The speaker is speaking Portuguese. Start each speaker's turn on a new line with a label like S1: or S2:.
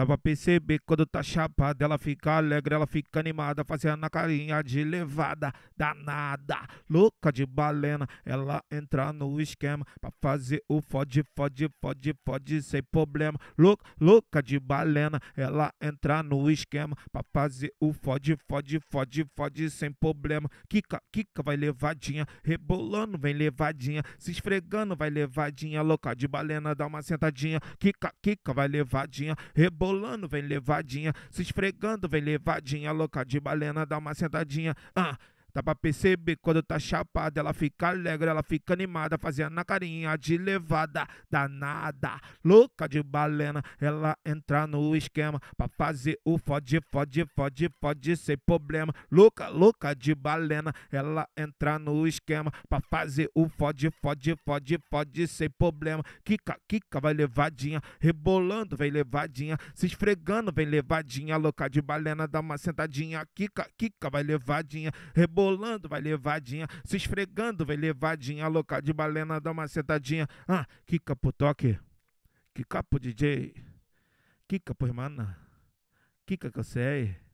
S1: Dá pra perceber que quando tá chapada, ela fica alegre, ela fica animada, fazendo a carinha de levada, danada, louca de balena. Ela entra no esquema pra fazer o fode, fode, fode, fode sem problema. Louca, louca de balena, ela entra no esquema pra fazer o fode, fode, fode, fode sem problema. Kika, kika vai levadinha, rebolando vem levadinha, se esfregando vai levadinha, louca de balena dá uma sentadinha. Kika, kika vai levadinha, rebolando Rolando, vem levadinha. Se esfregando, vem levadinha. Louca de balena, dá uma sentadinha. Ah, Dá pra perceber quando tá chapada, ela fica alegre, ela fica animada, fazendo a carinha de levada, danada, louca de balena. Ela entra no esquema pra fazer o fode, fode, fode, fode sem problema. Louca, louca de balena, ela entra no esquema pra fazer o fode, fode, fode, fode sem problema. Kika, kika, vai levadinha, rebolando, vem levadinha, se esfregando, vem levadinha. Louca de balena, dá uma sentadinha, kika, kika, vai levadinha, rebolando rebolando, vai levadinha, se esfregando, vai levadinha, local de balena, dá uma sentadinha. Ah, que pro toque, quica pro DJ, quica pro irmã, quica que eu sei.